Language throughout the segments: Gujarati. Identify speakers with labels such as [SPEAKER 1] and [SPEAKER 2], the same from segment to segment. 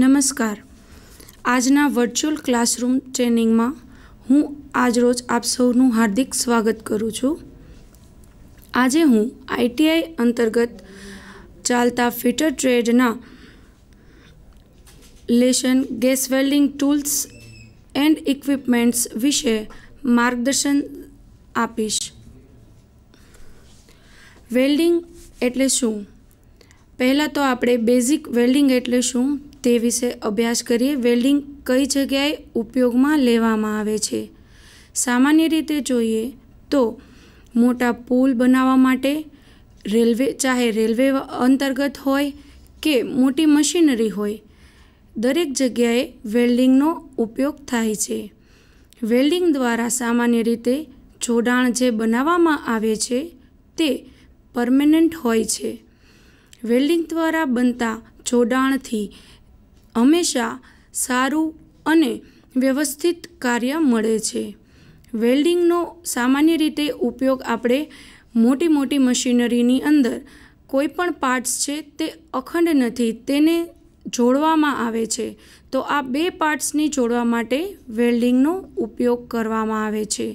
[SPEAKER 1] નમસ્કાર આજના વર્ચ્યુઅલ ક્લાસરૂમ ટ્રેનિંગમાં હું આજરોજ આપ સૌનું હાર્દિક સ્વાગત કરું છું આજે હું આઈટીઆઈ અંતર્ગત ચાલતા ફિટર ટ્રેડના lesson gas welding tools and equipments વિશે માર્ગદર્શન આપીશ વેલ્ડિંગ એટલે શું પહેલાં તો આપણે બેઝિક વેલ્ડિંગ એટલે શું તે વિશે અભ્યાસ કરીએ વેલ્ડિંગ કઈ જગ્યાએ ઉપયોગમાં લેવામાં આવે છે સામાન્ય રીતે જોઈએ તો મોટા પુલ બનાવવા માટે રેલવે ચાહે રેલવે અંતર્ગત હોય કે મોટી મશીનરી હોય દરેક જગ્યાએ વેલ્ડિંગનો ઉપયોગ થાય છે વેલ્ડિંગ દ્વારા સામાન્ય રીતે જોડાણ જે બનાવવામાં આવે છે તે પરમેનન્ટ હોય છે વેલ્ડિંગ દ્વારા બનતા જોડાણથી હંમેશા સારું અને વ્યવસ્થિત કાર્ય મળે છે વેલ્ડિંગનો સામાન્ય રીતે ઉપયોગ આપણે મોટી મોટી મશીનરીની અંદર કોઈપણ પાર્ટ્સ છે તે અખંડ નથી તેને જોડવામાં આવે છે તો આ બે પાર્ટ્સને જોડવા માટે વેલ્ડિંગનો ઉપયોગ કરવામાં આવે છે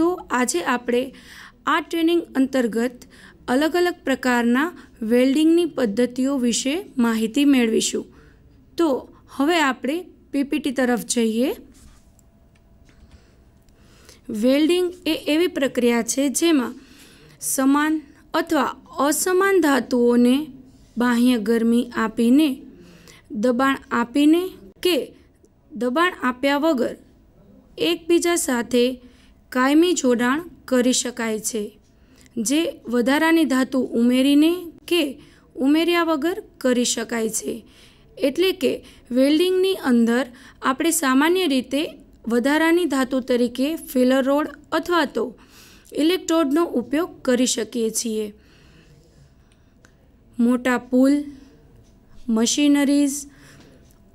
[SPEAKER 1] તો આજે આપણે આ ટ્રેનિંગ અંતર્ગત અલગ અલગ પ્રકારના વેલ્ડિંગની પદ્ધતિઓ વિશે માહિતી મેળવીશું તો હવે આપણે પીપીટી તરફ જઈએ વેલ્ડિંગ એ એવી પ્રક્રિયા છે જેમાં સમાન અથવા અસમાન ધાતુઓને બાહ્ય ગરમી આપીને દબાણ આપીને કે દબાણ આપ્યા વગર એકબીજા સાથે કાયમી જોડાણ કરી શકાય છે જે વધારાની ધાતુ ઉમેરીને કે ઉમેર્યા વગર કરી શકાય છે એટલે કે વેલ્ડિંગની અંદર આપણે સામાન્ય રીતે વધારાની ધાતુ તરીકે ફિલર રોડ અથવા તો ઇલેક્ટ્રોડનો ઉપયોગ કરી શકીએ છીએ મોટા પુલ મશીનરીઝ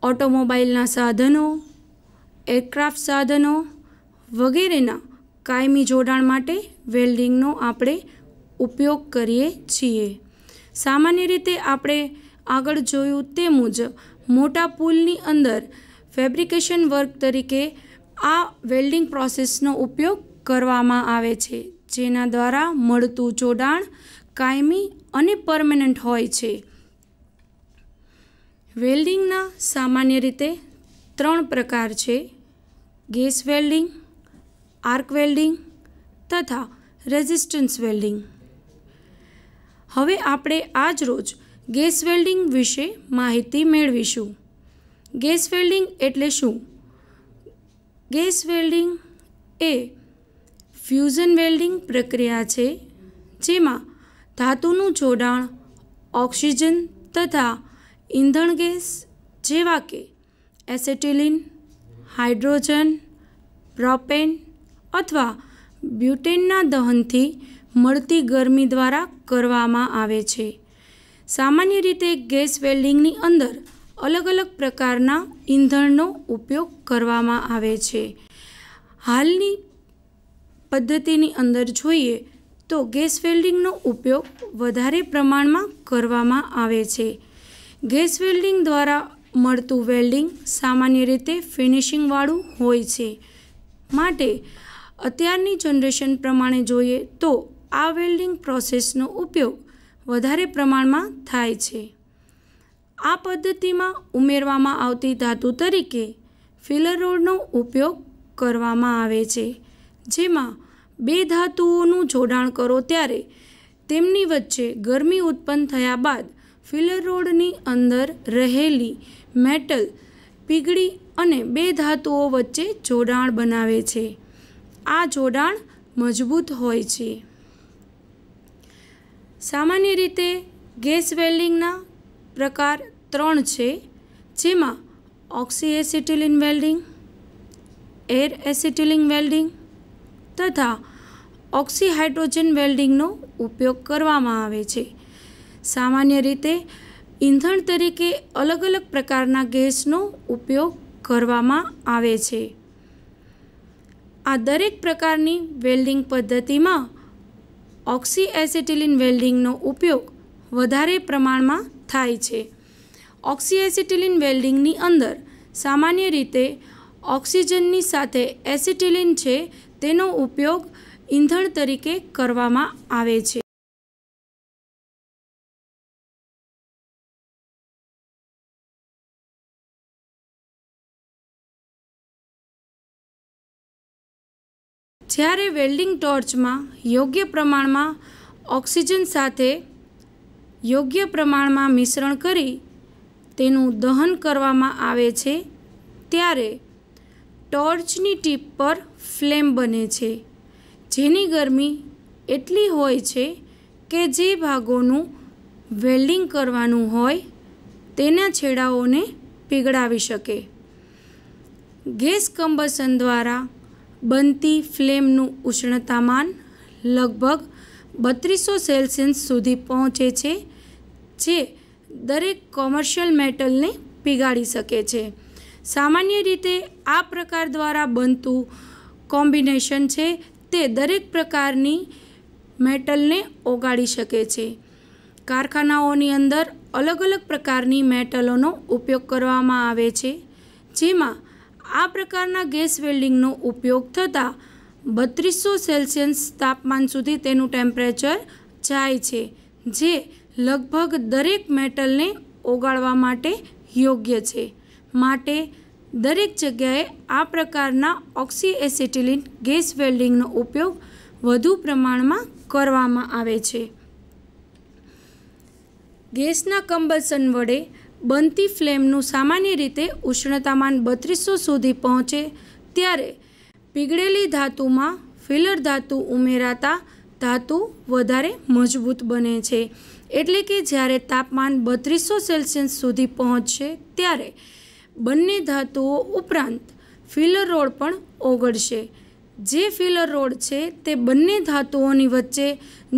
[SPEAKER 1] ઓટોમોબાઇલના સાધનો એરક્રાફ્ટ સાધનો વગેરેના કાયમી જોડાણ માટે વેલ્ડિંગનો આપણે ઉપયોગ કરીએ છીએ સામાન્ય રીતે આપણે આગળ જોયું તે મુજબ મોટા પુલની અંદર ફેબ્રિકેશન વર્ક તરીકે આ વેલ્ડિંગ પ્રોસેસનો ઉપયોગ કરવામાં આવે છે જેના દ્વારા મળતું જોડાણ કાયમી અને પરમનન્ટ હોય છે વેલ્ડિંગના સામાન્ય રીતે ત્રણ પ્રકાર છે ગેસ વેલ્ડિંગ આર્ક વેલ્ડિંગ તથા રેઝિસ્ટન્સ વેલ્ડિંગ હવે આપણે આજ રોજ ગેસ વેલ્ડિંગ વિશે માહિતી મેળવીશું ગેસ વેલ્ડિંગ એટલે શું ગેસ વેલ્ડિંગ એ ફ્યુઝન વેલ્ડિંગ પ્રક્રિયા છે જેમાં ધાતુનું જોડાણ ઓક્સિજન તથા ઇંધણ ગેસ જેવા કે એસેટિલિન હાઇડ્રોજન પ્રોપેન અથવા બ્યુટેનના દહનથી મળતી ગરમી દ્વારા કરવામાં આવે છે સામાન્ય રીતે ગેસ વેલ્ડિંગની અંદર અલગ અલગ પ્રકારના ઈંધણનો ઉપયોગ કરવામાં આવે છે હાલની પદ્ધતિની અંદર જોઈએ તો ગેસ વેલ્ડિંગનો ઉપયોગ વધારે પ્રમાણમાં કરવામાં આવે છે ગેસ વેલ્ડિંગ દ્વારા મળતું વેલ્ડિંગ સામાન્ય રીતે ફિનિશિંગવાળું હોય છે માટે અત્યારની જનરેશન પ્રમાણે જોઈએ તો આ વેલ્ડિંગ પ્રોસેસનો ઉપયોગ વધારે પ્રમાણમાં થાય છે આ પદ્ધતિમાં ઉમેરવામાં આવતી ધાતુ તરીકે ફિલરોડનો ઉપયોગ કરવામાં આવે છે જેમાં બે ધાતુઓનું જોડાણ કરો ત્યારે તેમની વચ્ચે ગરમી ઉત્પન્ન થયા બાદ ફિલરોડની અંદર રહેલી મેટલ પીગળી અને બે ધાતુઓ વચ્ચે જોડાણ બનાવે છે આ જોડાણ મજબૂત હોય છે સામાન્ય રીતે ગેસ વેલ્ડિંગના પ્રકાર ત્રણ છે જેમાં oxy acetylene welding air acetylene welding તથા ઓક્સીહાઇડ્રોજન વેલ્ડિંગનો ઉપયોગ કરવામાં આવે છે સામાન્ય રીતે ઈંધણ તરીકે અલગ અલગ પ્રકારના ગેસનો ઉપયોગ કરવામાં આવે છે આ દરેક પ્રકારની વેલ્ડિંગ પદ્ધતિમાં ઓક્સીએસેટિલિન વેલ્ડિંગનો ઉપયોગ વધારે પ્રમાણમાં થાય છે ઓક્સીએસેટિલિન વેલ્ડિંગની અંદર સામાન્ય રીતે ઓક્સિજનની સાથે એસિટિલિન છે તેનો ઉપયોગ ઈંધણ તરીકે કરવામાં આવે છે જ્યારે વેલ્ડિંગ ટોર્ચમાં યોગ્ય પ્રમાણમાં ઓક્સિજન સાથે યોગ્ય પ્રમાણમાં મિશ્રણ કરી તેનું દહન કરવામાં આવે છે ત્યારે ટોર્ચની ટીપ પર ફ્લેમ બને છે જેની ગરમી એટલી હોય છે કે જે ભાગોનું વેલ્ડિંગ કરવાનું હોય તેના છેડાઓને પીગળાવી શકે ગેસ કમ્બસન દ્વારા બનતી ફ્લેમનું ઉષ્ણતામાન લગભગ બત્રીસો સેલ્સિયસ સુધી પહોંચે છે જે દરેક કોમર્શિયલ મેટલને પીગાળી શકે છે સામાન્ય રીતે આ પ્રકાર દ્વારા બનતું કોમ્બિનેશન છે તે દરેક પ્રકારની મેટલને ઓગાળી શકે છે કારખાનાઓની અંદર અલગ અલગ પ્રકારની મેટલોનો ઉપયોગ કરવામાં આવે છે જેમાં આ પ્રકારના ગેસ વેલ્ડિંગનો ઉપયોગ થતાં બત્રીસો સેલ્સિયસ તાપમાન સુધી તેનું ટેમ્પરેચર જાય છે જે લગભગ દરેક મેટલને ઓગાળવા માટે યોગ્ય છે માટે દરેક જગ્યાએ આ પ્રકારના ઓક્સી એસિટિલિન ગેસ વેલ્ડિંગનો ઉપયોગ વધુ પ્રમાણમાં કરવામાં આવે છે ગેસના કમ્બલ્સન વડે બનતી ફ્લેમનું સામાન્ય રીતે ઉષ્ણતામાન બત્રીસો સુધી પહોંચે ત્યારે પીગળેલી ધાતુમાં ફિલર ધાતુ ઉમેરાતા ધાતુ વધારે મજબૂત બને છે એટલે કે જ્યારે તાપમાન બત્રીસો સેલ્સિયસ સુધી પહોંચશે ત્યારે બંને ધાતુઓ ઉપરાંત ફિલર રોડ પણ ઓગળશે જે ફિલર રોડ છે તે બંને ધાતુઓની વચ્ચે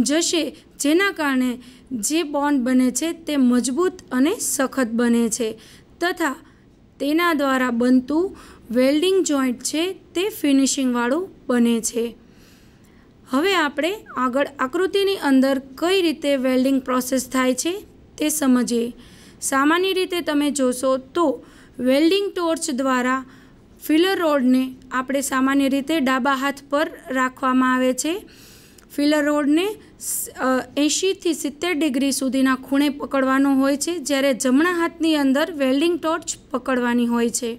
[SPEAKER 1] જશે જેના કારણે જે બોન્ડ બને છે તે મજબૂત અને સખત બને છે તથા તેના દ્વારા બનતું વેલ્ડિંગ જોઈન્ટ છે તે ફિનિશિંગવાળું બને છે હવે આપણે આગળ આકૃતિની અંદર કઈ રીતે વેલ્ડિંગ પ્રોસેસ થાય છે તે સમજીએ સામાન્ય રીતે તમે જોશો તો વેલ્ડિંગ ટોર્ચ દ્વારા ફિલર રોડને આપણે સામાન્ય રીતે ડાબા હાથ પર રાખવામાં આવે છે ફિલર રોડને એંશીથી સિત્તેર ડિગ્રી સુધીના ખૂણે પકડવાનો હોય છે જ્યારે જમણા હાથની અંદર વેલ્ડિંગ ટોર્ચ પકડવાની હોય છે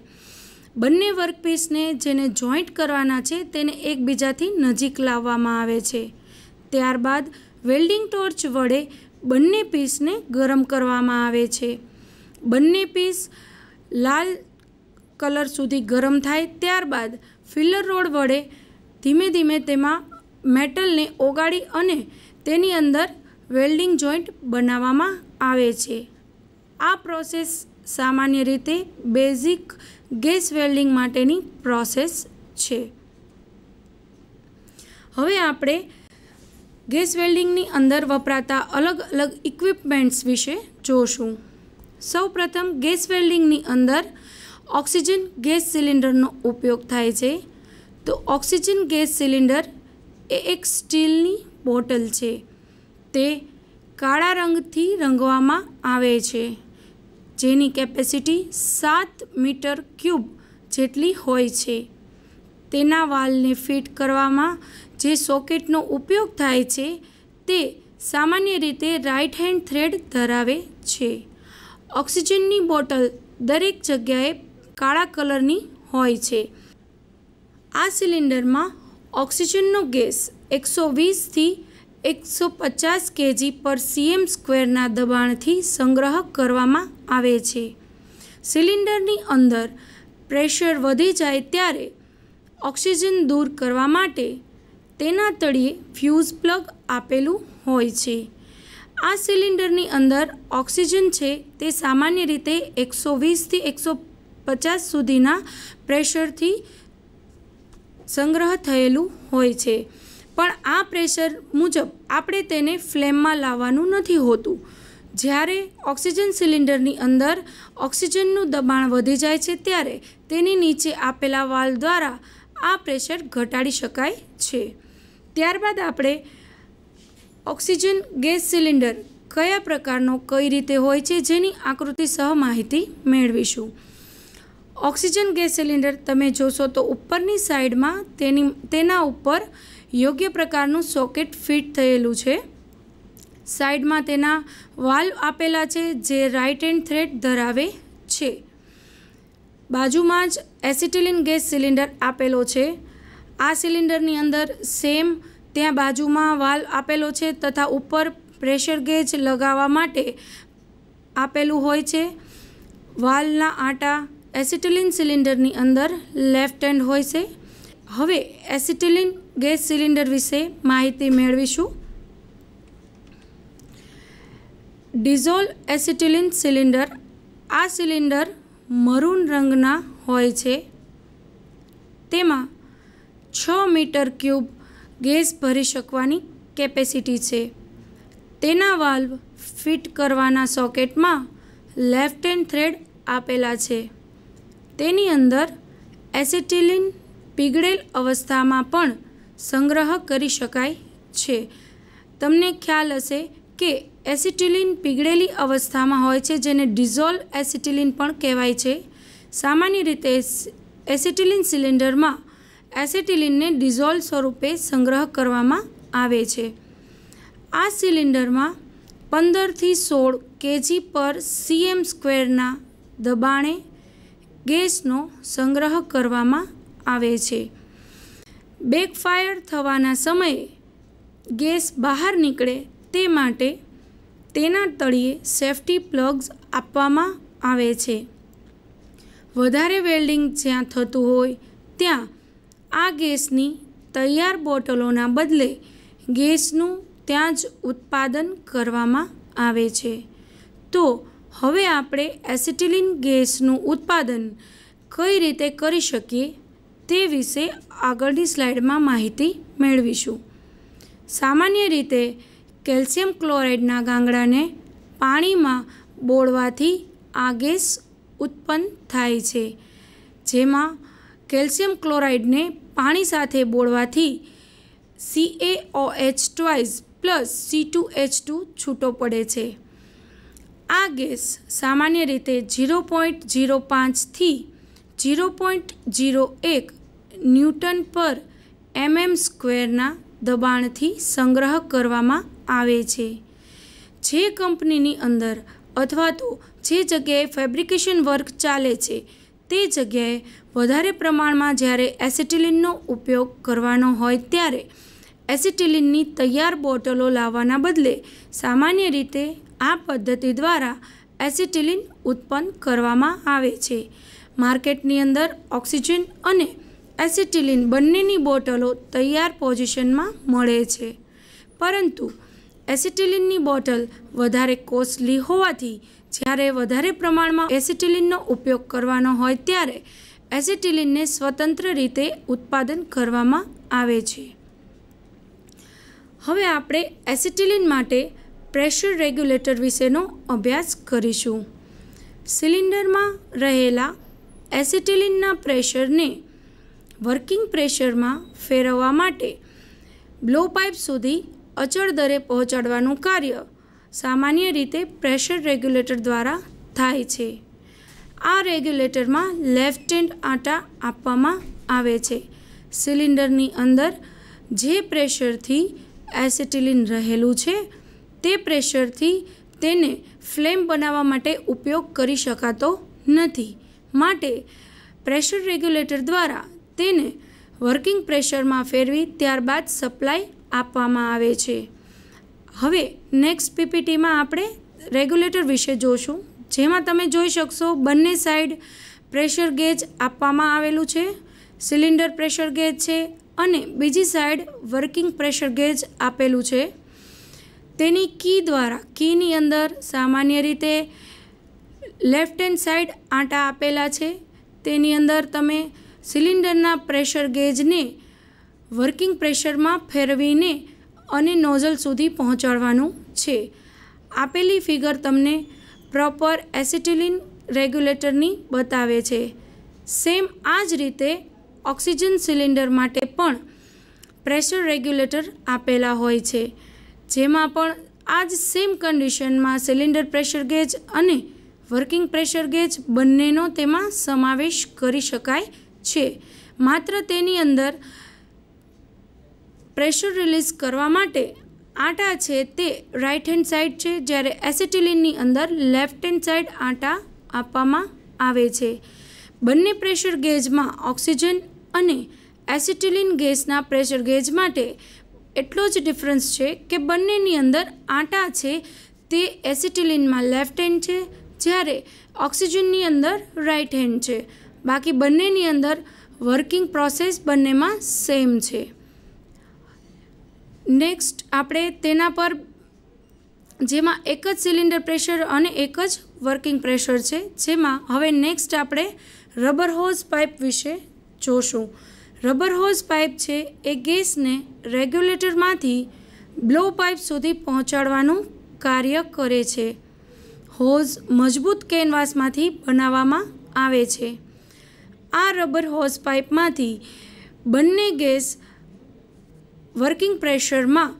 [SPEAKER 1] બંને વર્કપીસને જેને જોઈન્ટ કરવાના છે તેને એકબીજાથી નજીક લાવવામાં આવે છે ત્યારબાદ વેલ્ડિંગ ટોર્ચ વડે બંને પીસને ગરમ કરવામાં આવે છે બંને પીસ લાલ કલર સુધી ગરમ થાય ત્યારબાદ ફિલર રોડ વડે ધીમે ધીમે તેમાં મેટલને ઓગાળી અને તેની અંદર વેલ્ડિંગ જોઈન્ટ બનાવવામાં આવે છે આ પ્રોસેસ સામાન્ય રીતે બેઝિક ગેસ વેલ્ડિંગ માટેની પ્રોસેસ છે હવે આપણે ગેસ વેલ્ડિંગની અંદર વપરાતા અલગ અલગ ઇક્વિપમેન્ટ્સ વિશે જોશું સૌપ્રથમ ગેસ વેલ્ડિંગની અંદર ઓક્સિજન ગેસ સિલિન્ડરનો ઉપયોગ થાય છે તો ઓક્સિજન ગેસ સિલિન્ડર એ એક સ્ટીલની બોટલ છે તે કાળા રંગથી રંગવામાં આવે છે જેની કેપેસિટી સાત મીટર ક્યુબ જેટલી હોય છે તેના વાલને ફિટ કરવામાં જે સોકેટનો ઉપયોગ થાય છે તે સામાન્ય રીતે રાઇટ હેન્ડ થ્રેડ ધરાવે છે ઓક્સિજનની બોટલ દરેક જગ્યાએ કાળા કલરની હોય છે આ સિલિન્ડરમાં ઓક્સિજનનો ગેસ એકસો વીસથી એકસો પચાસ કેજી પર સીએમ સ્ક્વેરના દબાણથી સંગ્રહ કરવામાં આવે છે સિલિન્ડરની અંદર પ્રેશર વધી જાય ત્યારે ઓક્સિજન દૂર કરવા માટે તેના તળિયે ફ્યુઝ પ્લગ આપેલું હોય છે આ સિલિન્ડરની અંદર ઓક્સિજન છે તે સામાન્ય રીતે એકસો વીસથી એકસો પચાસ સુધીના પ્રેશરથી સંગ્રહ થયેલું હોય છે પણ આ પ્રેશર મુજબ આપણે તેને ફ્લેમમાં લાવવાનું નથી હોતું જ્યારે ઓક્સિજન સિલિન્ડરની અંદર ઓક્સિજનનું દબાણ વધી જાય છે ત્યારે તેની નીચે આપેલા વાલ દ્વારા આ પ્રેશર ઘટાડી શકાય છે ત્યારબાદ આપણે ઓક્સિજન ગેસ સિલિન્ડર કયા પ્રકારનો કઈ રીતે હોય છે જેની આકૃતિ સહ માહિતી મેળવીશું ઓક્સિજન ગેસ સિલિન્ડર તમે જોશો તો ઉપરની સાઈડમાં તેની તેના ઉપર યોગ્ય પ્રકારનું સોકેટ ફિટ થયેલું છે સાઈડમાં તેના વાલ આપેલા છે જે રાઇટ એન્ડ થ્રેડ ધરાવે છે બાજુમાં જ એસિટિલિન ગેસ સિલિન્ડર આપેલો છે આ સિલિન્ડરની અંદર સેમ ત્યાં બાજુમાં વાલ આપેલો છે તથા ઉપર પ્રેશર ગેજ લગાવવા માટે આપેલું હોય છે વાલના આંટા એસિટિલિન સિલિન્ડરની અંદર લેફ્ટ હેન્ડ હોય છે હવે એસિટિલિન ગેસ સિલિન્ડર વિશે માહિતી મેળવીશું ડિઝોલ એસિટિલિન સિલિન્ડર આ સિલિન્ડર મરૂન રંગના હોય છે તેમાં છ મીટર ક્યુબ ગેસ ભરી શકવાની કેપેસિટી છે તેના વાલ્વ ફિટ કરવાના સોકેટમાં લેફ્ટ હેન્ડ થ્રેડ આપેલા છે તેની અંદર એસેટિલિન પીગળેલ અવસ્થામાં પણ સંગ્રહ કરી શકાય છે તમને ખ્યાલ હશે કે એસિટિલિન પીગળેલી અવસ્થામાં હોય છે જેને ડિઝોલ્વ એસિટિલિન પણ કહેવાય છે સામાન્ય રીતે એસિટિલિન સિલિન્ડરમાં એસિટિલિનને ડિઝોલ્વ સ્વરૂપે સંગ્રહ કરવામાં આવે છે આ સિલિન્ડરમાં પંદરથી સોળ કેજી પર સીએમ સ્ક્વેરના દબાણે ગેસનો સંગ્રહ કરવામાં આવે છે બેકફાયર થવાના સમયે ગેસ બહાર નીકળે તે માટે તેના તળિયે સેફ્ટી પ્લગ્સ આપવામાં આવે છે વધારે વેલ્ડિંગ જ્યાં થતું હોય ત્યાં આ ગેસની તૈયાર બોટલોના બદલે ગેસનું ત્યાં જ ઉત્પાદન કરવામાં આવે છે તો હવે આપણે એસિટિલિન ગેસનું ઉત્પાદન કઈ રીતે કરી શકીએ તે વિશે આગળની સ્લાઇડમાં માહિતી મેળવીશું સામાન્ય રીતે કેલ્શિયમ ક્લોરાઇડના ગાંગડાને પાણીમાં બોળવાથી આ ગેસ ઉત્પન્ન થાય છે જેમાં કેલ્શિયમ ક્લોરાઇડને પાણી સાથે બોળવાથી C A O H twice plus C two H two છૂટો પડે છે આ ગેસ સામાન્ય રીતે જીરો પોઈન્ટ જીરો પાંચથી જીરો પોઈન્ટ જીરો એક ન્યૂટન પર એમએમ સ્ક્વેરના દબાણથી સંગ્રહ કરવામાં આવે છે જે કંપનીની અંદર અથવા તો જે જગ્યાએ ફેબ્રિકેશન વર્ક ચાલે છે તે જગ્યાએ વધારે પ્રમાણમાં જ્યારે એસિટિલિનનો ઉપયોગ કરવાનો હોય ત્યારે એસિટિલિનની તૈયાર બોટલો લાવવાના બદલે સામાન્ય રીતે આ પદ્ધતિ દ્વારા એસિટિલિન ઉત્પન્ન કરવામાં આવે છે માર્કેટની અંદર ઓક્સિજન અને એસિટિલિન બંનેની બોટલો તૈયાર પોઝિશનમાં મળે છે પરંતુ એસિટિલિનની બોટલ વધારે કોસ્ટલી હોવાથી જ્યારે વધારે પ્રમાણમાં એસિટિલિનનો ઉપયોગ કરવાનો હોય ત્યારે એસિટિલિનને સ્વતંત્ર રીતે ઉત્પાદન કરવામાં આવે છે હવે આપણે એસિટિલિન માટે પ્રેશર રેગ્યુલેટર વિશેનો અભ્યાસ કરીશું સિલિન્ડરમાં રહેલા એસિટિલિનના પ્રેશરને વર્કિંગ પ્રેશરમાં ફેરવવા માટે બ્લો પાઇપ સુધી અચળ દરે પહોંચાડવાનું કાર્ય સામાન્ય રીતે પ્રેશર રેગ્યુલેટર દ્વારા થાય છે આ રેગ્યુલેટરમાં લેફ્ટ હેન્ડ આંટા આપવામાં આવે છે સિલિન્ડરની અંદર જે પ્રેશરથી એસિટિલિન રહેલું છે તે પ્રેશરથી તેને ફ્લેમ બનાવવા માટે ઉપયોગ કરી શકાતો નથી માટે પ્રેશર રેગ્યુલેટર દ્વારા તેને વર્કિંગ પ્રેશરમાં ફેરવી ત્યારબાદ સપ્લાય આપવામાં આવે છે હવે નેક્સ્ટ પીપીટીમાં આપણે રેગ્યુલેટર વિશે જોશું જેમાં તમે જોઈ શકશો બંને સાઈડ પ્રેશર ગેજ આપવામાં આવેલું છે સિલિન્ડર પ્રેશર ગેજ છે અને બીજી સાઈડ વર્કિંગ પ્રેશર ગેજ આપેલું છે તેની કી દ્વારા કીની અંદર સામાન્ય રીતે લેફ્ટ હેન્ડ સાઈડ આંટા આપેલા છે તેની અંદર તમે સિલિન્ડરના પ્રેશર ગેજને વર્કિંગ પ્રેશરમાં ફેરવીને અને નોઝલ સુધી પહોંચાડવાનું છે આપેલી ફિગર તમને પ્રોપર એસિટિલિન રેગ્યુલેટરની બતાવે છે સેમ આ જ રીતે ઓક્સિજન સિલિન્ડર માટે પણ પ્રેશર રેગ્યુલેટર આપેલા હોય છે જેમાં પણ આ જ સેમ કન્ડિશનમાં સિલિન્ડર પ્રેશર ગેજ અને વર્કિંગ પ્રેશર ગેજ બંનેનો તેમાં સમાવેશ કરી શકાય છે માત્ર તેની અંદર પ્રેશર રિલીઝ કરવા માટે આટા છે તે રાઇટ હેન્ડ સાઇડ છે જ્યારે એસિટિલિનની અંદર લેફ્ટ હેન્ડ સાઇડ આટા આપવામાં આવે છે બંને પ્રેશર ગેજમાં ઓક્સિજન અને એસિટિલિન ગેસના પ્રેશર ગેજ માટે એટલો જ ડિફરન્સ છે કે બંનેની અંદર આંટા છે તે એસિટિલિનમાં લેફ્ટ હેન્ડ છે જ્યારે ઓક્સિજનની અંદર રાઇટ હેન્ડ છે બાકી બંનેની અંદર વર્કિંગ પ્રોસેસ બંનેમાં સેમ છે નેક્સ્ટ આપણે તેના પર જેમાં એક જ સિલિન્ડર પ્રેશર અને એક જ વર્કિંગ પ્રેશર છે જેમાં હવે નેક્સ્ટ આપણે રબર હોઝ પાઇપ વિશે જોશું રબર હોઝ પાઇપ છે એ ગેસને રેગ્યુલેટરમાંથી બ્લો પાઇપ સુધી પહોંચાડવાનું કાર્ય કરે છે હોઝ મજબૂત કેનવાસમાંથી બનાવવામાં આવે છે આ રબર હોઝ પાઇપમાંથી બંને ગેસ વર્કિંગ પ્રેશરમાં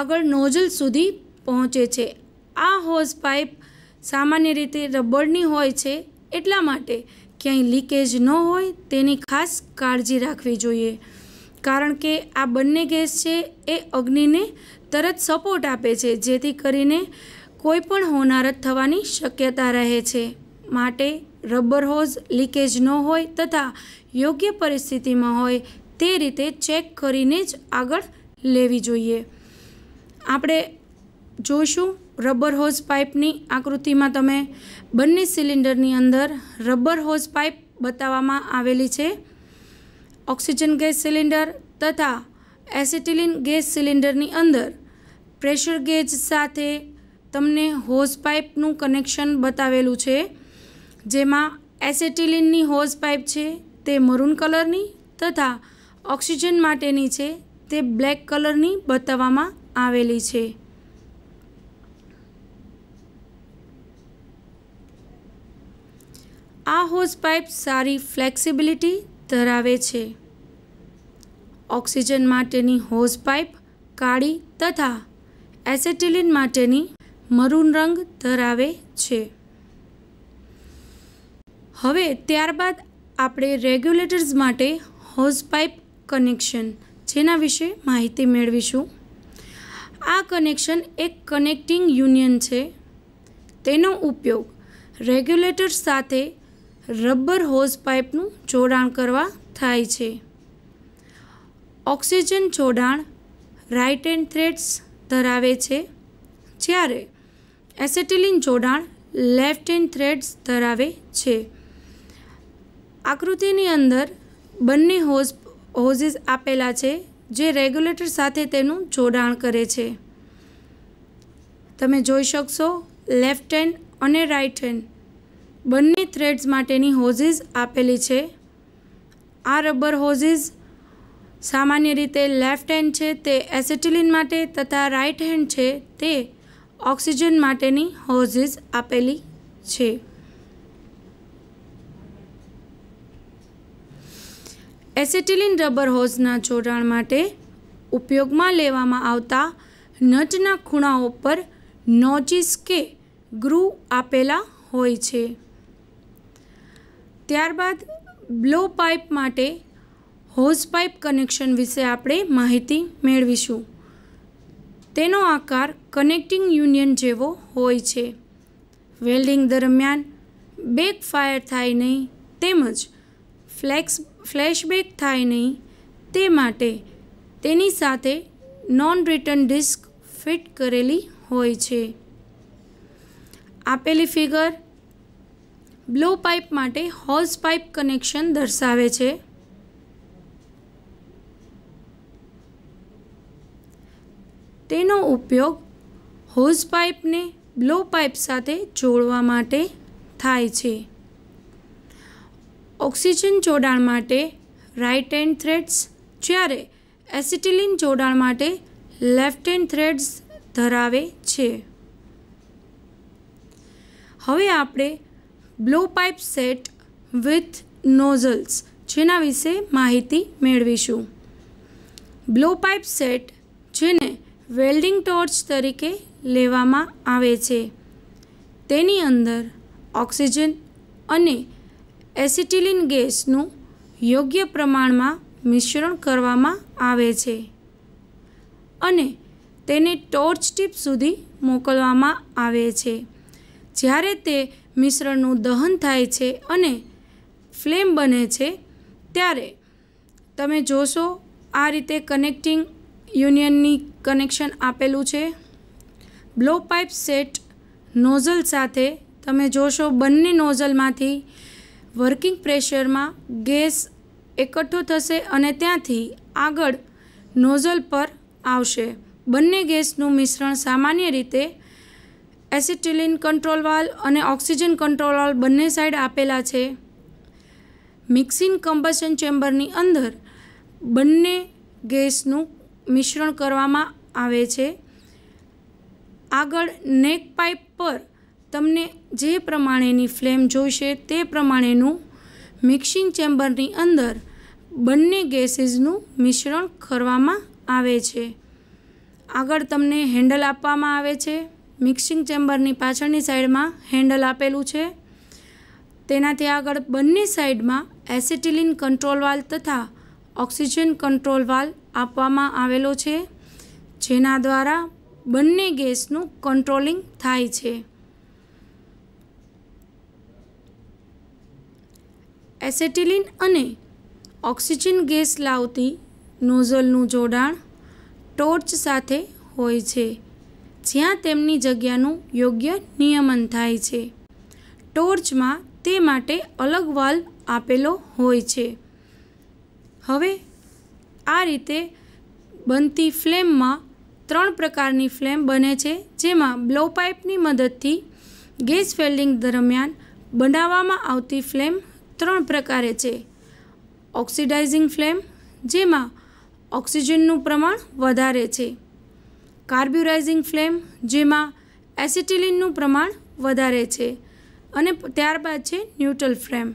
[SPEAKER 1] આગળ નોઝલ સુધી પહોંચે છે આ હોઝ પાઇપ સામાન્ય રીતે રબરની હોય છે એટલા માટે ક્યાંય લીકેજ ન હોય તેની ખાસ કાળજી રાખવી જોઈએ કારણ કે આ બંને ગેસ છે એ અગ્નિને તરત સપોર્ટ આપે છે જેથી કરીને કોઈ પણ હોનારત થવાની શક્યતા રહે છે માટે રબર હોઝ લીકેજ ન હોય તથા યોગ્ય પરિસ્થિતિમાં હોય તે રીતે ચેક કરીને જ આગળ લેવી જોઈએ આપણે જોઈશું રબર હોઝ પાઇપની આકૃતિમાં તમે બંને સિલિન્ડરની અંદર રબર હોઝ પાઇપ બતાવવામાં આવેલી છે ઓક્સિજન ગેસ સિલિન્ડર તથા એસેટિલિન ગેસ સિલિન્ડરની અંદર પ્રેશર ગેજ સાથે તમને હોઝ પાઇપનું કનેક્શન બતાવેલું છે જેમાં એસેટિલિનની હોઝ પાઇપ છે તે મરૂન કલરની તથા ઓક્સિજન માટેની છે તે બ્લેક કલરની બતાવવામાં આવેલી છે આ હોઝ પાઇપ સારી ફ્લેક્સિબિલિટી ધરાવે છે ઓક્સિજન માટેની હોઝ પાઇપ કાળી તથા એસેટિલિન માટેની મરૂન રંગ ધરાવે છે હવે ત્યારબાદ આપણે રેગ્યુલેટર્સ માટે હોઝ પાઇપ કનેક્શન જેના વિશે માહિતી મેળવીશું આ કનેક્શન એક કનેક્ટિંગ યુનિયન છે તેનો ઉપયોગ રેગ્યુલેટર સાથે રબર હોઝ પાઇપનું જોડાણ કરવા થાય છે ઓક્સિજન જોડાણ રાઇટ એન્ડ થ્રેડ્સ ધરાવે છે જ્યારે એસેટિલિન જોડાણ લેફ્ટ એન્ડ થ્રેડ્સ ધરાવે છે આકૃતિની અંદર બંને હોઝ હોઝીસ આપેલા છે જે રેગ્યુલેટર સાથે તેનું જોડાણ કરે છે તમે જોઈ શકશો લેફ્ટ હેન્ડ અને રાઇટ હેન્ડ બંને થ્રેડ્સ માટેની હોઝીસ આપેલી છે આ રબર હોઝીસ સામાન્ય રીતે લેફ્ટ હેન્ડ છે તે એસેટિલિન માટે તથા રાઇટ હેન્ડ છે તે ઓક્સિજન માટેની હોઝિસ આપેલી છે એસેટિલિન રબર હોઝના જોડાણ માટે ઉપયોગમાં લેવામાં આવતા નટના ખૂણાઓ પર નોચિસ કે ગ્રૂ આપેલા હોય છે ત્યારબાદ બ્લો પાઇપ માટે હોઝ પાઇપ કનેક્શન વિશે આપણે માહિતી મેળવીશું તેનો આકાર કનેક્ટિંગ યુનિયન જેવો હોય છે વેલ્ડિંગ દરમિયાન બેક ફાયર થાય નહીં તેમજ ફ્લેક્સ ફ્લેશબેક થાય નહીં તે માટે તેની સાથે નોન રિટર્ન ડિસ્ક ફિટ કરેલી હોય છે આપેલી ફિગર બ્લો પાઇપ માટે હોઝ પાઇપ કનેક્શન દર્શાવે છે તેનો ઉપયોગ હોઝ પાઇપને બ્લો પાઇપ સાથે જોડવા માટે થાય છે ઓક્સિજન જોડાણ માટે રાઇટ હેન્ડ થ્રેડ્સ જ્યારે એસિટિલિન જોડાણ માટે લેફ્ટ હેન્ડ થ્રેડ્સ ધરાવે છે હવે આપણે blow pipe set with nozzles જેના વિશે માહિતી મેળવીશું બ્લો પાઇપ સેટ જેને વેલ્ડિંગ ટોર્ચ તરીકે લેવામાં આવે છે તેની અંદર ઓક્સિજન અને એસિટિલિન ગેસનું યોગ્ય પ્રમાણમાં મિશ્રણ કરવામાં આવે છે અને તેને ટોર્ચ ટીપ સુધી મોકલવામાં આવે છે જ્યારે તે મિશ્રણનું દહન થાય છે અને ફ્લેમ બને છે ત્યારે તમે જોશો આ રીતે કનેક્ટિંગ યુનિયનની કનેક્શન આપેલું છે બ્લો પાઇપ સેટ નોઝલ સાથે તમે જોશો બંને નોઝલમાંથી વર્કિંગ પ્રેશરમાં ગેસ એકઠો થશે અને ત્યાંથી આગળ નોઝલ પર આવશે બંને ગેસનું મિશ્રણ સામાન્ય રીતે એસિટિલિન કંટ્રોલ વાલ અને ઓક્સિજન કંટ્રોલ વાલ બંને સાઈડ આપેલા છે મિક્સિંગ કમ્બશન ચેમ્બરની અંદર બંને ગેસનું મિશ્રણ કરવામાં આવે છે આગળ નેક પાઇપ પર તમને જે પ્રમાણેની ફ્લેમ જોઈશે તે પ્રમાણેનું મિક્સિંગ ચેમ્બરની અંદર બંને ગેસીસનું મિશ્રણ કરવામાં આવે છે આગળ તમને હેન્ડલ આપવામાં આવે છે મિક્સિંગ ચેમ્બરની પાછળની સાઈડમાં હેન્ડલ આપેલું છે તેનાથી આગળ બંને સાઈડમાં એસિટિલિન કંટ્રોલ વાલ તથા ઓક્સિજન કંટ્રોલ વાલ આપવામાં આવેલો છે જેના દ્વારા બંને ગેસનું કંટ્રોલિંગ થાય છે એસેટિલિન અને ઓક્સિજન ગેસ લાવતી નોઝલનું જોડાણ ટોર્ચ સાથે હોય છે જ્યાં તેમની જગ્યાનું યોગ્ય નિયમન થાય છે ટોર્ચમાં તે માટે અલગ વાલ્વ આપેલો હોય છે હવે આ રીતે બનતી ફ્લેમમાં ત્રણ પ્રકારની ફ્લેમ બને છે જેમાં બ્લો પાઇપની મદદથી ગેસ વેલ્ડિંગ દરમિયાન બનાવવામાં આવતી ફ્લેમ ત્રણ પ્રકારે છે ઓક્સિડાઇઝિંગ ફ્લેમ જેમાં ઓક્સિજનનું પ્રમાણ વધારે છે કાર્બ્યુરાઇઝિંગ ફ્લેમ જેમાં એસિટિલિનનું પ્રમાણ વધારે છે અને ત્યારબાદ છે ન્યુટ્રલ ફ્લેમ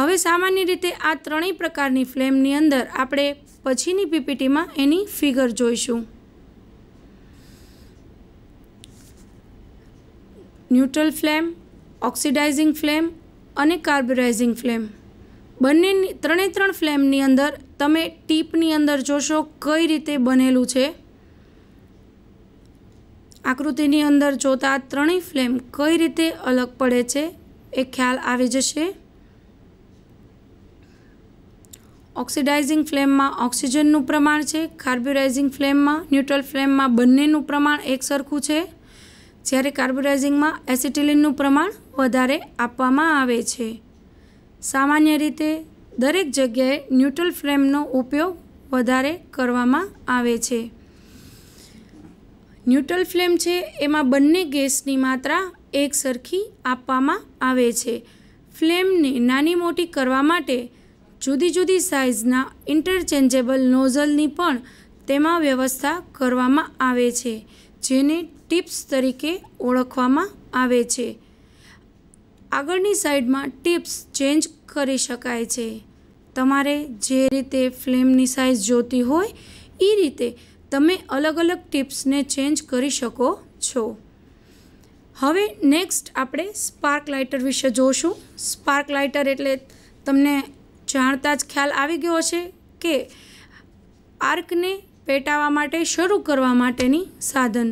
[SPEAKER 1] હવે સામાન્ય રીતે આ ત્રણેય પ્રકારની ફ્લેમની અંદર આપણે પછીની પીપીટીમાં એની ફિગર જોઈશું ન્યુટ્રલ ફ્લેમ ઓક્સિડાઇઝિંગ ફ્લેમ અને કાર્બરાઇઝિંગ ફ્લેમ બંને ત્રણે ત્રણ ફ્લેમની અંદર તમે ટીપની અંદર જોશો કઈ રીતે બનેલું છે આકૃતિની અંદર જોતા ત્રણેય ફ્લેમ કઈ રીતે અલગ પડે છે એ ખ્યાલ આવી જશે ઓક્સિડાઇઝિંગ ફ્લેમમાં ઓક્સિજનનું પ્રમાણ છે કાર્બ્યુરાઇઝિંગ ફ્લેમમાં ન્યુટ્રલ ફ્લેમમાં બંનેનું પ્રમાણ એક સરખું છે જ્યારે કાર્બોરાઇઝિંગમાં એસિટિલિનનું પ્રમાણ વધારે આપવામાં આવે છે સામાન્ય રીતે દરેક જગ્યાએ ન્યુટ્રલ ફ્રેમનો ઉપયોગ વધારે કરવામાં આવે છે ન્યુટ્રલ ફ્લેમ છે એમાં બંને ગેસની માત્રા એક સરખી આપવામાં આવે છે ફ્લેમને નાની મોટી કરવા માટે જુદી જુદી સાઇઝના ઇન્ટરચેન્જેબલ નોઝલની પણ તેમાં વ્યવસ્થા કરવામાં આવે છે જેને ટિપ્સ તરીકે ઓળખવામાં આવે છે આગળની સાઈડમાં ટિપ્સ ચેન્જ કરી શકાય છે તમારે જે રીતે ફ્લેમની સાઇઝ જોતી હોય એ રીતે તમે અલગ અલગ ટિપ્સને ચેન્જ કરી શકો છો હવે નેક્સ્ટ આપણે સ્પાર્ક લાઇટર વિશે જોશું સ્પાર્ક લાઇટર એટલે તમને જાણતા જ ખ્યાલ આવી ગયો હશે કે આર્કને પેટાવા માટે શરૂ કરવા માટેની સાધન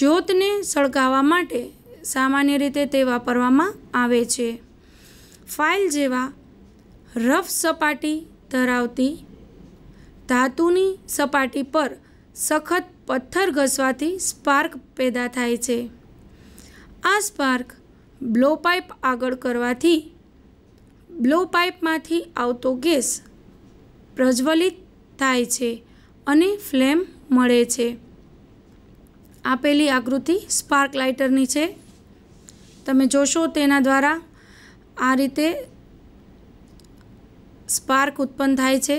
[SPEAKER 1] જ્યોતને સળગાવવા માટે સામાન્ય રીતે તે વાપરવામાં આવે છે ફાઇલ જેવા રફ સપાટી ધરાવતી ધાતુની સપાટી પર સખત પથ્થર ઘસવાથી સ્પાર્ક પેદા થાય છે આ સ્પાર્ક બ્લો પાઇપ આગળ કરવાથી બ્લો પાઇપમાંથી આવતો ગેસ પ્રજ્વલિત થાય છે અને ફ્લેમ મળે છે આપેલી આકૃતિ સ્પાર્ક લાઇટરની છે તમે જોશો તેના દ્વારા આ રીતે સ્પાર્ક ઉત્પન્ન થાય છે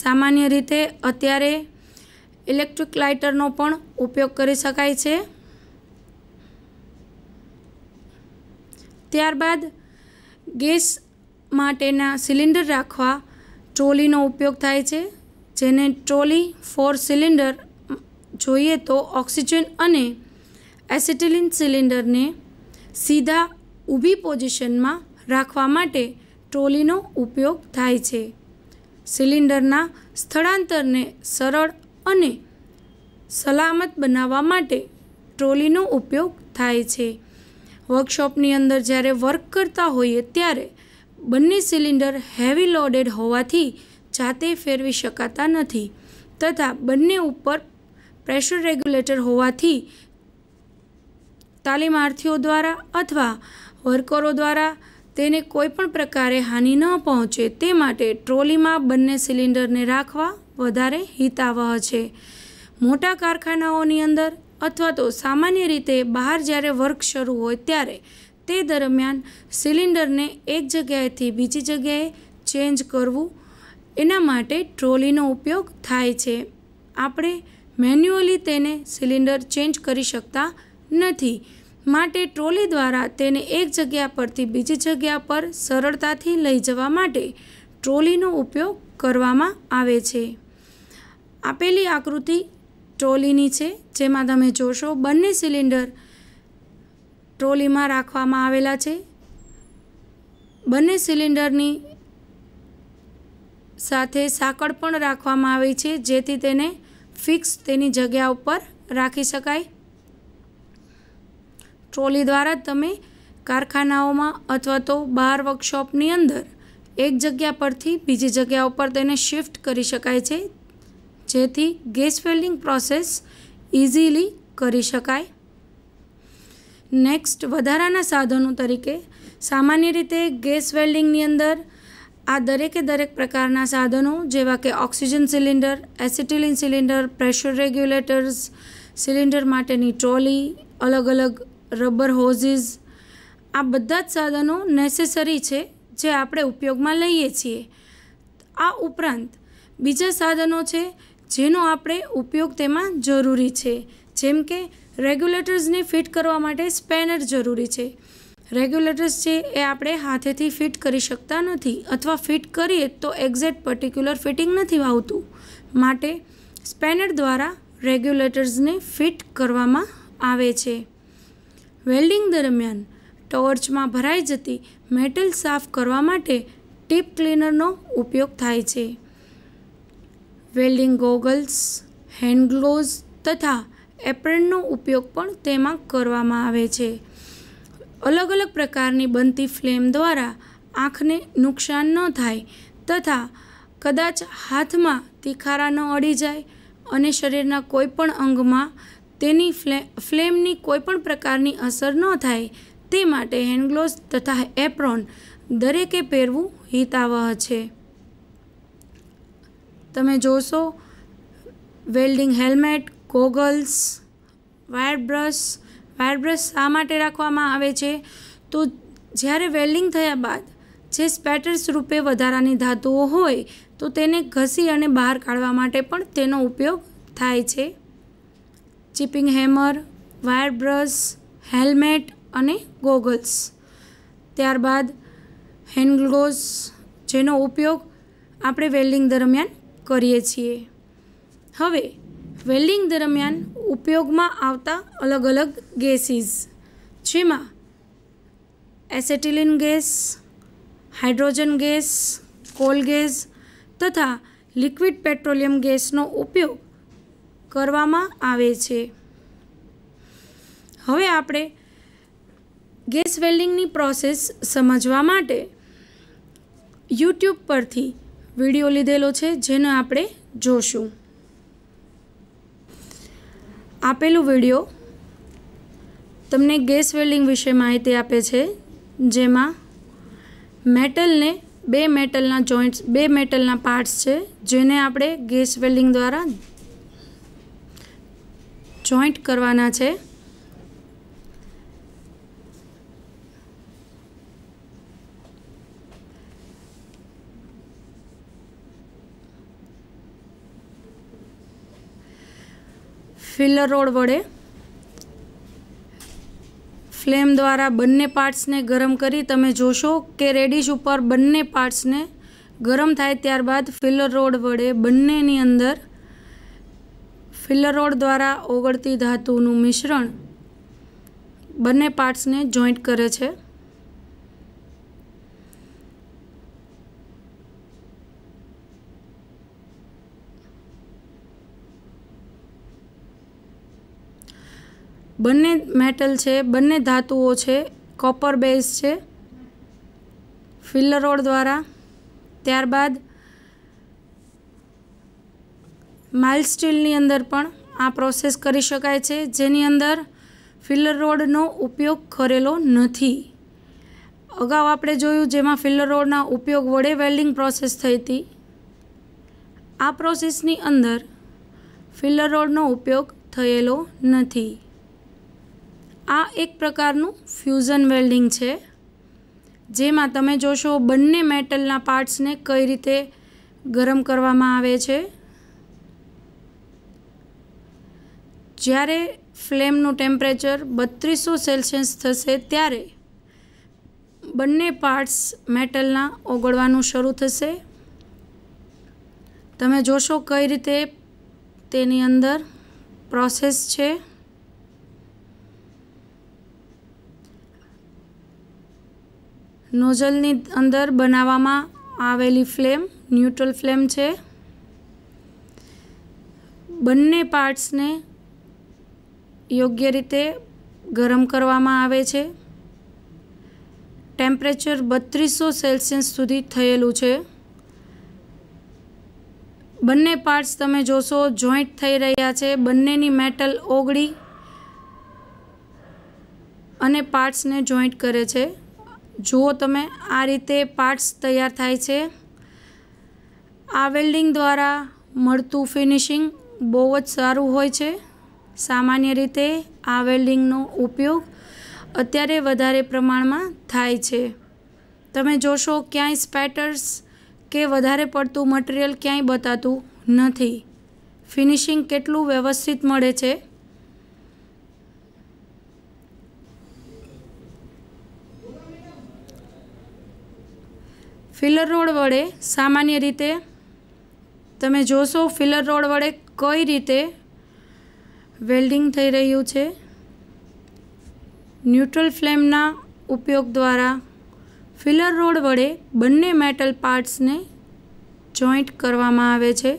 [SPEAKER 1] સામાન્ય રીતે અત્યારે ઇલેક્ટ્રિક લાઇટરનો પણ ઉપયોગ કરી શકાય છે ત્યારબાદ ગેસ માટેના સિલિન્ડર રાખવા ચોલીનો ઉપયોગ થાય છે જેને ટ્રોલી ફોર સિલિન્ડર જોઈએ તો ઓક્સિજન અને એસિટિલિન સિલિન્ડરને સીધા ઊભી પોઝિશનમાં રાખવા માટે ટ્રોલીનો ઉપયોગ થાય છે સિલિન્ડરના સ્થળાંતરને સરળ અને સલામત બનાવવા માટે ટ્રોલીનો ઉપયોગ થાય છે વર્કશોપની અંદર જ્યારે વર્ક કરતા હોઈએ ત્યારે બંને સિલિન્ડર હેવી લોડેડ હોવાથી જાતે ફેરવી શકાતા નથી તથા બંને ઉપર પ્રેશર રેગ્યુલેટર હોવાથી તાલીમાર્થીઓ દ્વારા અથવા વર્કરો દ્વારા તેને કોઈપણ પ્રકારે હાનિ ન પહોંચે તે માટે ટ્રોલીમાં બંને સિલિન્ડરને રાખવા વધારે હિતાવહ છે મોટા કારખાનાઓની અંદર અથવા તો સામાન્ય રીતે બહાર જ્યારે વર્ક શરૂ હોય ત્યારે તે દરમિયાન સિલિન્ડરને એક જગ્યાએથી બીજી જગ્યાએ ચેન્જ કરવું એના માટે ટ્રોલીનો ઉપયોગ થાય છે આપણે મેન્યુઅલી તેને સિલિન્ડર ચેન્જ કરી શકતા નથી માટે ટ્રોલી દ્વારા તેને એક જગ્યા પરથી બીજી જગ્યા પર સરળતાથી લઈ જવા માટે ટ્રોલીનો ઉપયોગ કરવામાં આવે છે આપેલી આકૃતિ ટ્રોલીની છે જેમાં તમે જોશો બંને સિલિન્ડર ટ્રોલીમાં રાખવામાં આવેલા છે બંને સિલિન્ડરની સાથે સાંકળ પણ રાખવામાં આવે છે જેથી તેને ફિક્સ તેની જગ્યા ઉપર રાખી શકાય ટ્રોલી દ્વારા તમે કારખાનાઓમાં અથવા તો બહાર વર્કશોપની અંદર એક જગ્યા પરથી બીજી જગ્યા ઉપર તેને શિફ્ટ કરી શકાય છે જેથી ગેસ વેલ્ડિંગ પ્રોસેસ ઇઝીલી કરી શકાય નેક્સ્ટ વધારાના સાધનો તરીકે સામાન્ય રીતે ગેસ વેલ્ડિંગની અંદર આ દરેકે દરેક પ્રકારના સાધનો જેવા કે oxygen cylinder acetylene cylinder pressure regulators cylinder માટેની ટ્રોલી અલગ અલગ રબર હોઝીસ આ બધા જ સાધનો નેસેસરી છે જે આપણે ઉપયોગમાં લઈએ છીએ આ ઉપરાંત બીજા સાધનો છે જેનો આપણે ઉપયોગ તેમાં જરૂરી છે જેમ કે રેગ્યુલેટર્સને ફિટ કરવા માટે સ્પેનર જરૂરી છે રેગ્યુલેટર્સ છે એ આપણે હાથેથી ફિટ કરી શકતા નથી અથવા ફિટ કરીએ તો એક્ઝેક્ટ પર્ટિક્યુલર ફિટિંગ નથી આવતું માટે સ્પેનર દ્વારા રેગ્યુલેટર્સને ફિટ કરવામાં આવે છે વેલ્ડિંગ દરમિયાન ટોર્ચમાં ભરાઈ જતી મેટલ સાફ કરવા માટે ટીપ ક્લીનરનો ઉપયોગ થાય છે વેલ્ડિંગ ગોગલ્સ હેન્ડ ગ્લોવ્સ તથા એપ્રનનો ઉપયોગ પણ તેમાં કરવામાં આવે છે અલગ અલગ પ્રકારની બનતી ફ્લેમ દ્વારા આંખને નુકસાન ન થાય તથા કદાચ હાથમાં તિખારા ન અડી જાય અને શરીરના કોઈપણ અંગમાં તેની ફ્લે ફ્લેમની કોઈપણ પ્રકારની અસર ન થાય તે માટે હેન્ડગ્લોવ્સ તથા એપ્રોન દરેકે પહેરવું હિતાવહ છે તમે જોશો welding helmet goggles wire brush wire brush શા માટે રાખવામાં આવે છે તો જ્યારે વેલ્ડિંગ થયા બાદ જે સ્પેટર્સ રૂપે વધારાની ધાતુઓ હોય તો તેને ઘસી અને બહાર કાઢવા માટે પણ તેનો ઉપયોગ થાય છે chipping hammer wire brush helmet અને ગોગલ્સ ત્યારબાદ હેન્ડ જેનો ઉપયોગ આપણે વેલ્ડિંગ દરમિયાન કરીએ છીએ હવે વેલ્ડિંગ દરમિયાન ઉપયોગમાં આવતા અલગ અલગ ગેસીસ જેમાં acetylene gas hydrogen gas coal gas તથા લિક્વિડ પેટ્રોલિયમ ગેસનો ઉપયોગ કરવામાં આવે છે હવે આપણે ગેસ વેલ્ડિંગની પ્રોસેસ સમજવા માટે યુટ્યુબ પરથી વિડીયો લીધેલો છે જેને આપણે જોશું આપેલું વિડીયો તમને ગેસ વેલ્ડિંગ વિશે માહિતી આપે છે જેમાં મેટલને બે મેટલના જોઈન્ટ્સ બે મેટલના પાર્ટ્સ છે જેને આપણે ગેસ વેલ્ડિંગ દ્વારા જોઈન્ટ કરવાના છે ફિલર રોડ વડે ફ્લેમ દ્વારા બંને પાર્ટ્સને ગરમ કરી તમે જોશો કે રેડિશ ઉપર બંને પાર્ટ્સને ગરમ થાય ત્યારબાદ ફિલર રોડ વડે બંનેની અંદર ફિલર રોડ દ્વારા ઓગળતી ધાતુનું મિશ્રણ બંને પાર્ટ્સને જોઈન્ટ કરે છે બંને મેટલ છે બંને ધાતુઓ છે કોપર બેઝ છે ફિલ્લર રોડ દ્વારા ત્યારબાદ માઇલ સ્ટીલની અંદર પણ આ પ્રોસેસ કરી શકાય છે જેની અંદર ફિલ્લર રોડનો ઉપયોગ કરેલો નથી અગાઉ આપણે જોયું જેમાં ફિલ્લર રોડના ઉપયોગ વડે વેલ્ડિંગ પ્રોસેસ થઈ હતી આ પ્રોસેસની અંદર ફિલ્લર રોડનો ઉપયોગ થયેલો નથી આ એક પ્રકારનું ફ્યુઝન વેલ્ડિંગ છે જેમાં તમે જોશો બંને મેટલના પાર્ટ્સને કઈ રીતે ગરમ કરવામાં આવે છે જ્યારે ફ્લેમનું ટેમ્પરેચર બત્રીસો સેલ્સિયસ થશે ત્યારે બંને પાર્ટ્સ મેટલના ઓગળવાનું શરૂ થશે તમે જોશો કઈ રીતે તેની અંદર પ્રોસેસ છે નોઝલની અંદર બનાવવામાં આવેલી ફ્લેમ ન્યુટ્રલ ફ્લેમ છે બંને પાર્ટ્સને યોગ્ય રીતે ગરમ કરવામાં આવે છે ટેમ્પરેચર બત્રીસો સેલ્સિયસ સુધી થયેલું છે બંને પાર્ટ્સ તમે જોશો જોઈન્ટ થઈ રહ્યા છે બંનેની મેટલ ઓગળી અને પાર્ટ્સને જોઈન્ટ કરે છે જુઓ તમે આ રીતે પાર્ટ્સ તૈયાર થાય છે આ વેલ્ડિંગ દ્વારા મળતું ફિનિશિંગ બહુ જ સારું હોય છે સામાન્ય રીતે આ વેલ્ડિંગનો ઉપયોગ અત્યારે વધારે પ્રમાણમાં થાય છે તમે જોશો ક્યાંય સ્પેટર્સ કે વધારે પડતું મટીરિયલ ક્યાંય બતાતું નથી ફિનિશિંગ કેટલું વ્યવસ્થિત મળે છે ફિલર રોડ વડે સામાન્ય રીતે તમે જોશો ફિલર રોડ વડે કઈ રીતે વેલ્ડિંગ થઈ રહ્યું છે ન્યુટ્રલ ફ્લેમના ઉપયોગ દ્વારા ફિલર રોડ વડે બંને મેટલ પાર્ટ્સને જોઈન્ટ કરવામાં આવે છે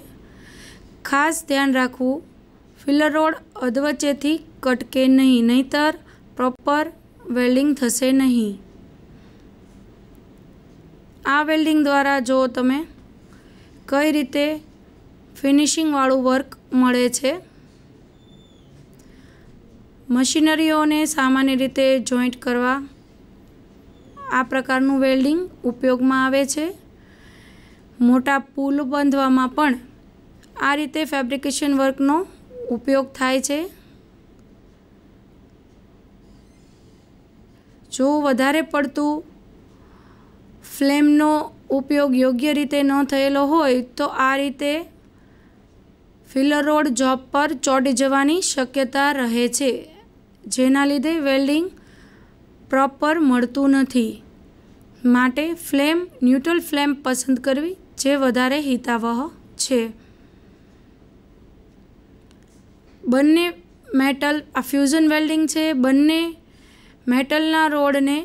[SPEAKER 1] ખાસ ધ્યાન રાખવું ફિલર રોડ અધવચ્ચેથી કટકે નહીં નહીતર પ્રોપર વેલ્ડિંગ થશે નહીં આ વેલ્ડિંગ દ્વારા જો તમે કઈ રીતે ફિનિશિંગવાળું વર્ક મળે છે મશીનરીઓને સામાન્ય રીતે જોઈન્ટ કરવા આ પ્રકારનું વેલ્ડિંગ ઉપયોગમાં આવે છે મોટા પુલ બાંધવામાં પણ આ રીતે ફેબ્રિકેશન વર્કનો ઉપયોગ થાય છે જો વધારે પડતું ફ્લેમનો ઉપયોગ યોગ્ય રીતે ન થયેલો હોય તો આ રીતે ફિલર રોડ જોબ પર ચોટી જવાની શક્યતા રહે છે જેના લીધે વેલ્ડિંગ પ્રોપર મળતું નથી માટે ફ્લેમ ન્યુટ્રલ ફ્લેમ પસંદ કરવી જે વધારે હિતાવહ છે બંને મેટલ આ ફ્યુઝન વેલ્ડિંગ છે બંને મેટલના રોડને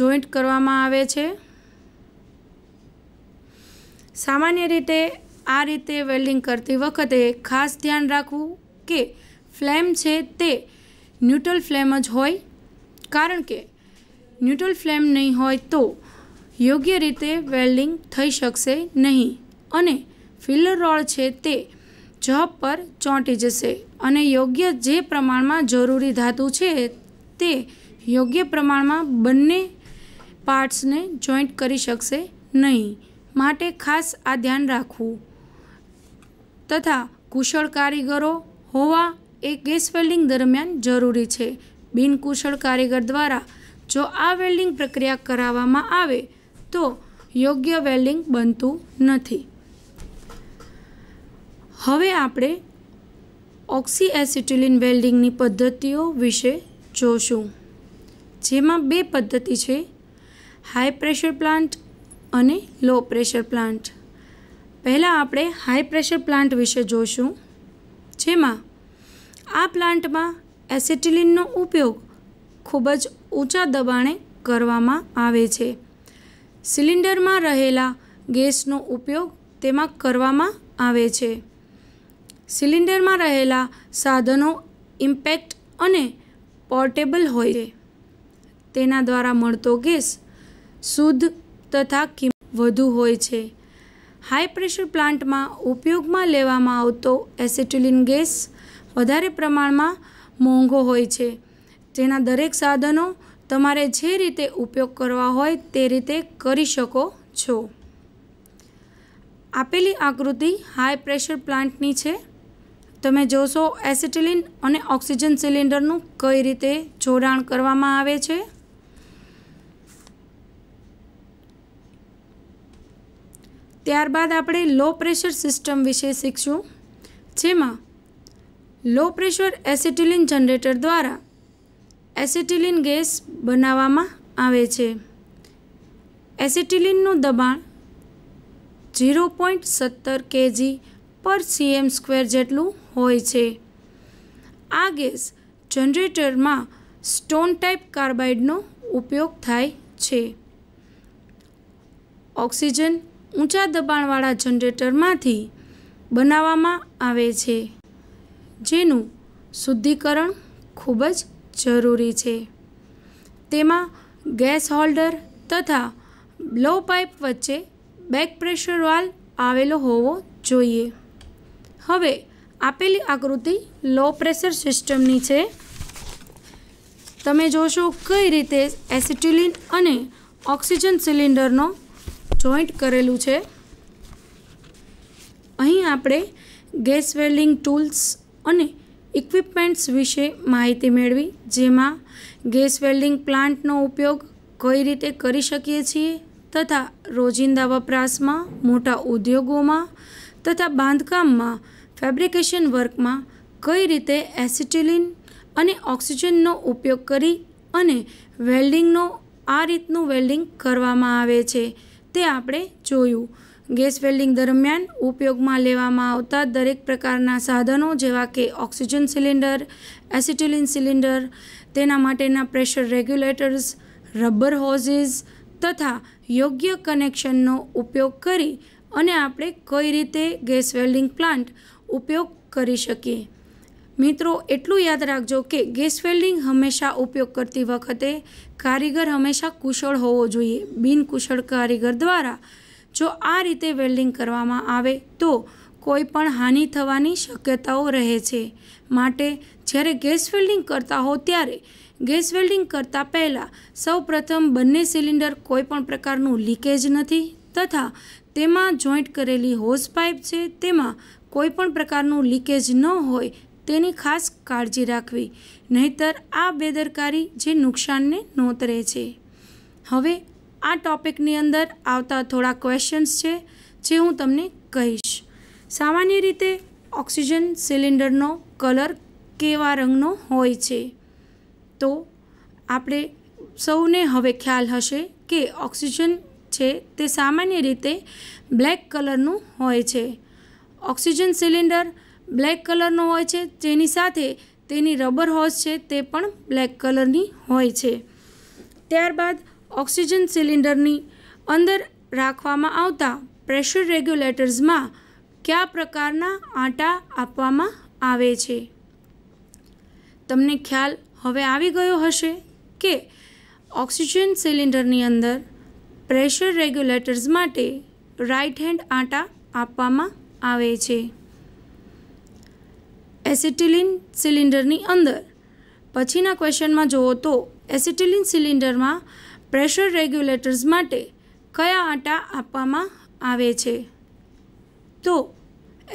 [SPEAKER 1] જોઈન્ટ કરવામાં આવે છે સામાન્ય રીતે આ રીતે વેલ્ડિંગ કરતી વખતે ખાસ ધ્યાન રાખવું કે ફ્લેમ છે તે ન્યુટ્રલ ફ્લેમ જ હોય કારણ કે ન્યુટ્રલ ફ્લેમ નહીં હોય તો યોગ્ય રીતે વેલ્ડિંગ થઈ શકશે નહીં અને ફિલર રોડ છે તે જબ પર ચોંટી જશે અને યોગ્ય જે પ્રમાણમાં જરૂરી ધાતુ છે તે યોગ્ય પ્રમાણમાં બંને પાર્ટ્સને જોઈન્ટ કરી શકશે નહીં માટે ખાસ આ ધ્યાન રાખવું તથા કુશળ કારીગરો હોવા એ ગેસ વેલ્ડિંગ દરમિયાન જરૂરી છે બિનકુશળ કારીગર દ્વારા જો આ વેલ્ડિંગ પ્રક્રિયા કરાવવામાં આવે તો યોગ્ય વેલ્ડિંગ બનતું નથી હવે આપણે ઓક્સી એસિટિલિન વેલ્ડિંગની પદ્ધતિઓ વિશે જોશું જેમાં બે પદ્ધતિ છે હાઈ પ્રેશર પ્લાન્ટ અને લો પ્રેશર પ્લાન્ટ પહેલાં આપણે હાઈ પ્રેશર પ્લાન્ટ વિશે જોઈશું જેમાં આ પ્લાન્ટમાં એસેટિલિનનો ઉપયોગ ખૂબ જ ઊંચા દબાણે કરવામાં આવે છે સિલિન્ડરમાં રહેલા ગેસનો ઉપયોગ તેમાં કરવામાં આવે છે સિલિન્ડરમાં રહેલા સાધનો ઇમ્પેક્ટ અને પોર્ટેબલ હોય છે તેના દ્વારા મળતો ગેસ શુદ્ધ તથા કિંમત વધુ હોય છે હાઈ પ્રેશર પ્લાન્ટમાં ઉપયોગમાં લેવામાં આવતો એસેટ્યુલિન ગેસ વધારે પ્રમાણમાં મોંઘો હોય છે જેના દરેક સાધનો તમારે જે રીતે ઉપયોગ કરવા હોય તે રીતે કરી શકો છો આપેલી આકૃતિ હાઈ પ્રેશર પ્લાન્ટની છે તમે જોશો એસિટિલિન અને ઓક્સિજન સિલિન્ડરનું કઈ રીતે જોડાણ કરવામાં આવે છે ત્યારબાદ આપણે લો પ્રેશર સિસ્ટમ વિશે શીખશું જેમાં લો પ્રેશર એસિટિલિન જનરેટર દ્વારા એસિટિલિન ગેસ બનાવવામાં આવે છે એસિટિલિનનું દબાણ ઝીરો પોઈન્ટ સત્તર કેજી પર સીએમ સ્ક્વેર જેટલું હોય છે આ ગેસ જનરેટરમાં સ્ટોન ટાઈપ કાર્બાઇડનો ઉપયોગ થાય છે ઓક્સિજન ઊંચા દબાણવાળા જનરેટરમાંથી બનાવવામાં આવે છે જેનું શુદ્ધિકરણ ખૂબ જ જરૂરી છે તેમાં ગેસ હોલ્ડર તથા બ્લો પાઇપ વચ્ચે બેક પ્રેશર વાલ આવેલો હોવો જોઈએ હવે આપેલી આકૃતિ લો પ્રેશર સિસ્ટમની છે તમે જોશો કઈ રીતે એસિટિલિન અને ઓક્સિજન સિલિન્ડરનો જોઈન્ટ કરેલું છે અહીં આપણે ગેસ વેલ્ડિંગ ટૂલ્સ અને ઇક્વિપમેન્ટ્સ વિશે માહિતી મેળવી જેમાં ગેસ વેલ્ડિંગ પ્લાન્ટનો ઉપયોગ કઈ રીતે કરી શકીએ છીએ તથા રોજિંદા વપરાશમાં મોટા ઉદ્યોગોમાં તથા બાંધકામમાં ફેબ્રિકેશન વર્કમાં કઈ રીતે એસિટિલિન અને ઓક્સિજનનો ઉપયોગ કરી અને વેલ્ડિંગનો આ રીતનું વેલ્ડિંગ કરવામાં આવે છે તે આપણે જોયું ગેસ વેલ્ડિંગ દરમિયાન ઉપયોગમાં લેવામાં આવતા દરેક પ્રકારના સાધનો જેવા કે ઓક્સિજન સિલિન્ડર એસિટિલિન સિલિન્ડર તેના માટેના પ્રેશર રેગ્યુલેટર્સ રબર હોઝીસ તથા યોગ્ય કનેક્શનનો ઉપયોગ કરી અને આપણે કઈ રીતે ગેસ વેલ્ડિંગ પ્લાન્ટ ઉપયોગ કરી શકીએ મિત્રો એટલું યાદ રાખજો કે ગેસ વેલ્ડિંગ હંમેશા ઉપયોગ કરતી વખતે કારીગર હંમેશા કુશળ હોવો જોઈએ બિનકુશળ કારીગર દ્વારા જો આ રીતે વેલ્ડિંગ કરવામાં આવે તો કોઈ પણ હાનિ થવાની શક્યતાઓ રહે છે માટે જ્યારે ગેસ વેલ્ડિંગ કરતા હો ત્યારે ગેસ વેલ્ડિંગ કરતાં પહેલાં સૌપ્રથમ બંને સિલિન્ડર કોઈપણ પ્રકારનું લીકેજ નથી તથા તેમાં જોઈન્ટ કરેલી હોસ પાઇપ છે તેમાં કોઈ પણ પ્રકારનું લીકેજ ન હોય તેની ખાસ કાળજી રાખવી નહીતર આ બેદરકારી જે નુકસાનને નોતરે છે હવે આ ટોપિકની અંદર આવતા થોડા ક્વેશ્ચન્સ છે જે હું તમને કહીશ સામાન્ય રીતે ઓક્સિજન સિલિન્ડરનો કલર કેવા રંગનો હોય છે તો આપણે સૌને હવે ખ્યાલ હશે કે ઓક્સિજન છે તે સામાન્ય રીતે બ્લેક કલરનું હોય છે ઓક્સિજન સિલિન્ડર બ્લેક કલરનો હોય છે જેની સાથે તેની રબર હોઝ છે તે પણ બ્લેક કલરની હોય છે ત્યારબાદ ઓક્સિજન સિલિન્ડરની અંદર રાખવામાં આવતા પ્રેશર રેગ્યુલેટર્સમાં કયા પ્રકારના આંટા આપવામાં આવે છે તમને ખ્યાલ હવે આવી ગયો હશે કે ઓક્સિજન સિલિન્ડરની અંદર પ્રેશર રેગ્યુલેટર્સ માટે રાઇટ હેન્ડ આંટા આપવામાં આવે છે એસિટિલિન સિલિન્ડરની અંદર પછીના ક્વેશ્ચનમાં જુઓ તો એસિટિલિન સિલિન્ડરમાં પ્રેશર રેગ્યુલેટર્સ માટે કયા આટા આપવામાં આવે છે તો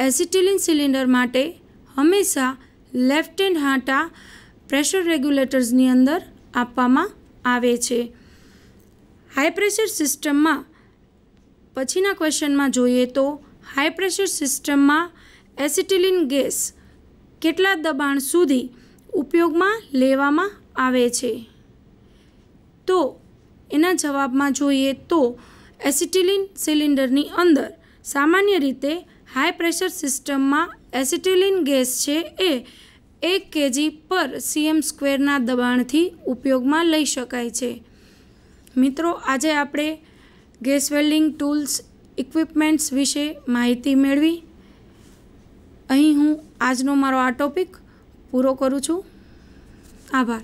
[SPEAKER 1] એસિટિલિન સિલિન્ડર માટે હંમેશા લેફ્ટ હેન્ડ આટા પ્રેશર રેગ્યુલેટર્સની અંદર આપવામાં આવે છે હાઈ પ્રેશર સિસ્ટમમાં પછીના ક્વેશ્ચનમાં જોઈએ તો હાઈ પ્રેશર સિસ્ટમમાં એસિટિલિન ગેસ કેટલા દબાણ સુધી ઉપયોગમાં લેવામાં આવે છે તો એના જવાબમાં જોઈએ તો એસિટિલિન સિલિન્ડરની અંદર સામાન્ય રીતે હાઈ પ્રેશર સિસ્ટમમાં એસિટિલિન ગેસ છે એ એક કેજી પર સીએમ સ્ક્વેરના દબાણથી ઉપયોગમાં લઈ શકાય છે મિત્રો આજે આપણે ગેસ વેલ્ડિંગ ટૂલ્સ ઇક્વિપમેન્ટ્સ વિશે માહિતી મેળવી અહીં હું આજનો મારો આ ટોપિક પૂરો કરું છું આભાર